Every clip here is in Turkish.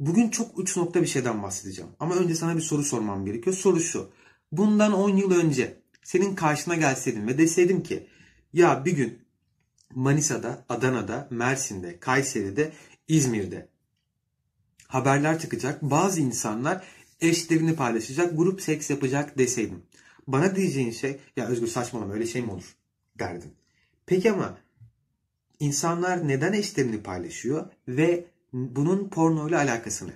Bugün çok uç nokta bir şeyden bahsedeceğim. Ama önce sana bir soru sormam gerekiyor. Soru şu. Bundan 10 yıl önce senin karşına gelseydim ve deseydim ki ya bir gün Manisa'da, Adana'da, Mersin'de, Kayseri'de, İzmir'de haberler çıkacak. Bazı insanlar eşlerini paylaşacak, grup seks yapacak deseydim. Bana diyeceğin şey ya Özgür saçmalama öyle şey mi olur derdin. Peki ama insanlar neden eşlerini paylaşıyor ve bunun porno ile alakasını.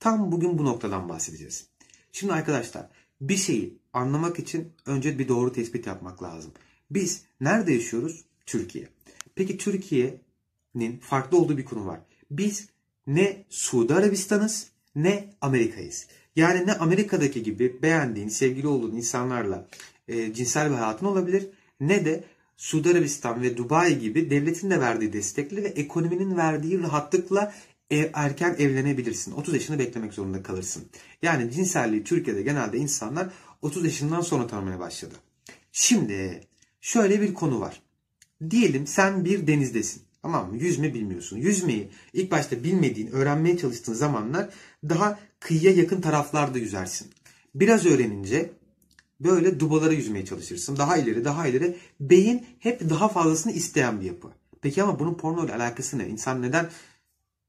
Tam bugün bu noktadan bahsedeceğiz. Şimdi arkadaşlar bir şeyi anlamak için önce bir doğru tespit yapmak lazım. Biz nerede yaşıyoruz? Türkiye. Peki Türkiye'nin farklı olduğu bir konu var. Biz ne Suudi Arabistan'ız ne Amerika'yız. Yani ne Amerika'daki gibi beğendiğin, sevgili olduğun insanlarla e, cinsel bir hayatın olabilir ne de Suudi Arabistan ve Dubai gibi devletin de verdiği destekle ve ekonominin verdiği rahatlıkla ev, erken evlenebilirsin. 30 yaşını beklemek zorunda kalırsın. Yani cinselliği Türkiye'de genelde insanlar 30 yaşından sonra tanımaya başladı. Şimdi şöyle bir konu var. Diyelim sen bir denizdesin. Tamam mı? Yüzme bilmiyorsun. Yüzmeyi ilk başta bilmediğin, öğrenmeye çalıştığın zamanlar daha kıyıya yakın taraflarda yüzersin. Biraz öğrenince böyle dubalara yüzmeye çalışırsın. Daha ileri, daha ileri. Beyin hep daha fazlasını isteyen bir yapı. Peki ama bunun porno ile alakası ne? İnsan neden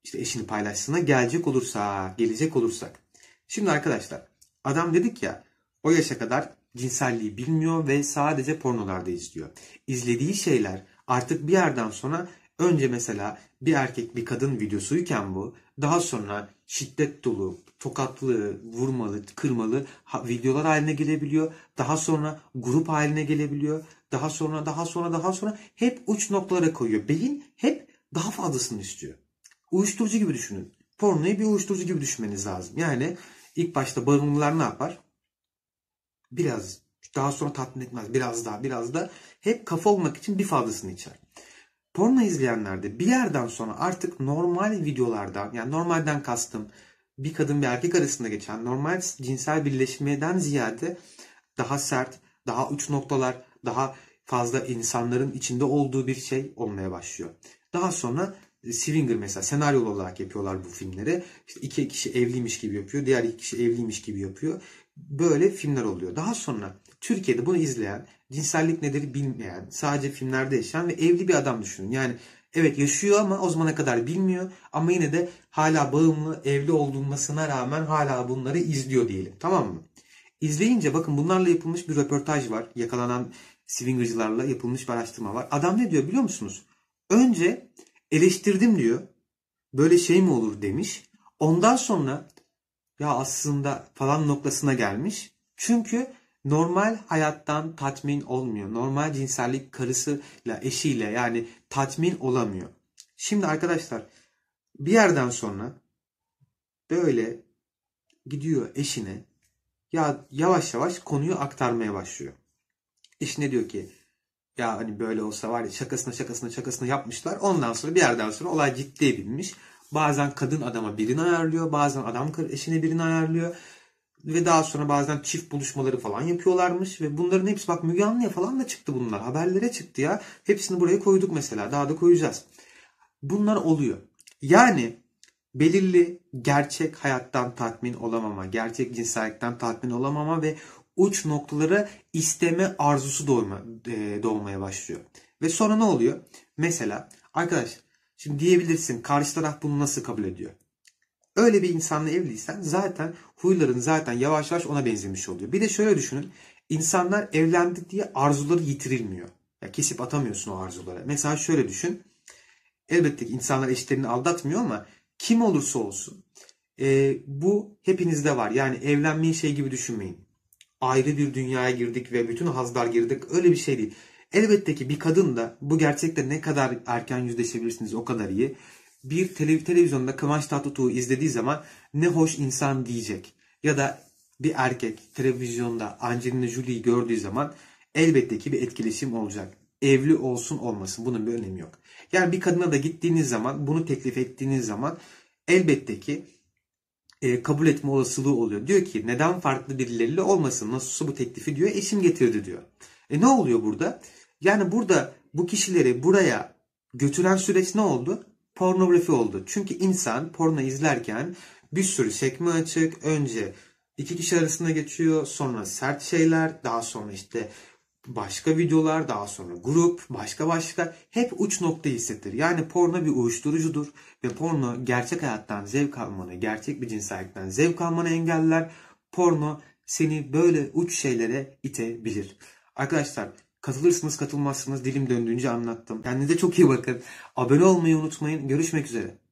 işte eşini paylaşsına gelecek olursa, gelecek olursak. Şimdi arkadaşlar adam dedik ya o yaşa kadar cinselliği bilmiyor ve sadece pornolarda izliyor. İzlediği şeyler artık bir yerden sonra önce mesela bir erkek bir kadın videosuyken bu daha sonra şiddet dolu, tokatlı, vurmalı, kırmalı videolar haline gelebiliyor. Daha sonra grup haline gelebiliyor. Daha sonra daha sonra daha sonra hep uç noktalara koyuyor. Beyin hep daha fazlasını istiyor uyuşturucu gibi düşünün. Pornoyu bir uyuşturucu gibi düşünmeniz lazım. Yani ilk başta bağımlılar ne yapar? Biraz daha sonra tatmin etmez. Biraz daha biraz da hep kafa olmak için bir fazlasını içer. Porno izleyenler de bir yerden sonra artık normal videolardan yani normalden kastım bir kadın bir erkek arasında geçen normal cinsel birleşmeden ziyade daha sert, daha uç noktalar, daha fazla insanların içinde olduğu bir şey olmaya başlıyor. Daha sonra e, Swinger mesela senaryolu olarak yapıyorlar bu filmleri. İşte iki kişi evliymiş gibi yapıyor. Diğer iki kişi evliymiş gibi yapıyor. Böyle filmler oluyor. Daha sonra Türkiye'de bunu izleyen, cinsellik nedir bilmeyen, sadece filmlerde yaşayan ve evli bir adam düşünün. Yani evet yaşıyor ama o zamana kadar bilmiyor ama yine de hala bağımlı, evli olmasına rağmen hala bunları izliyor diyelim. Tamam mı? İzleyince bakın bunlarla yapılmış bir röportaj var. Yakalanan swingercılarla yapılmış bir araştırma var. Adam ne diyor biliyor musunuz? Önce eleştirdim diyor. Böyle şey mi olur demiş. Ondan sonra ya aslında falan noktasına gelmiş. Çünkü normal hayattan tatmin olmuyor. Normal cinsellik karısıyla, eşiyle yani tatmin olamıyor. Şimdi arkadaşlar bir yerden sonra böyle gidiyor eşine ya yavaş yavaş konuyu aktarmaya başlıyor. Eşine diyor ki ya hani böyle olsa var ya şakasına şakasına şakasına yapmışlar. Ondan sonra bir yerden sonra olay ciddiye binmiş. Bazen kadın adama birini ayarlıyor. Bazen adam eşine birini ayarlıyor. Ve daha sonra bazen çift buluşmaları falan yapıyorlarmış. Ve bunların hepsi bak Müge Anlı'ya falan da çıktı bunlar. Haberlere çıktı ya. Hepsini buraya koyduk mesela. Daha da koyacağız. Bunlar oluyor. Yani belirli gerçek hayattan tatmin olamama, gerçek cinsellikten tatmin olamama ve uç noktalara isteme arzusu doğma, e, doğmaya başlıyor. Ve sonra ne oluyor? Mesela arkadaş şimdi diyebilirsin karşı taraf bunu nasıl kabul ediyor? Öyle bir insanla evliysen zaten huyların zaten yavaş yavaş ona benzemiş oluyor. Bir de şöyle düşünün. İnsanlar evlendik diye arzuları yitirilmiyor. Ya kesip atamıyorsun o arzuları. Mesela şöyle düşün. Elbette ki insanlar eşlerini aldatmıyor ama kim olursa olsun e, bu hepinizde var. Yani evlenmeyi şey gibi düşünmeyin ayrı bir dünyaya girdik ve bütün hazlar girdik. Öyle bir şey değil. Elbette ki bir kadın da bu gerçekte ne kadar erken yüzleşebilirsiniz o kadar iyi. Bir televizyonda Kıvanç Tatlıtuğ'u izlediği zaman ne hoş insan diyecek. Ya da bir erkek televizyonda Angelina Jolie'yi gördüğü zaman elbette ki bir etkileşim olacak. Evli olsun olmasın bunun bir önemi yok. Yani bir kadına da gittiğiniz zaman bunu teklif ettiğiniz zaman elbette ki e, kabul etme olasılığı oluyor. Diyor ki neden farklı birileriyle olmasın nasılsa bu teklifi diyor eşim getirdi diyor. E ne oluyor burada? Yani burada bu kişileri buraya götüren süreç ne oldu? Pornografi oldu. Çünkü insan porno izlerken bir sürü sekme açık. Önce iki kişi arasında geçiyor. Sonra sert şeyler. Daha sonra işte başka videolar, daha sonra grup, başka başka hep uç nokta hissettir. Yani porno bir uyuşturucudur ve porno gerçek hayattan zevk almanı, gerçek bir cinsellikten zevk almanı engeller. Porno seni böyle uç şeylere itebilir. Arkadaşlar katılırsınız katılmazsınız dilim döndüğünce anlattım. Kendinize çok iyi bakın. Abone olmayı unutmayın. Görüşmek üzere.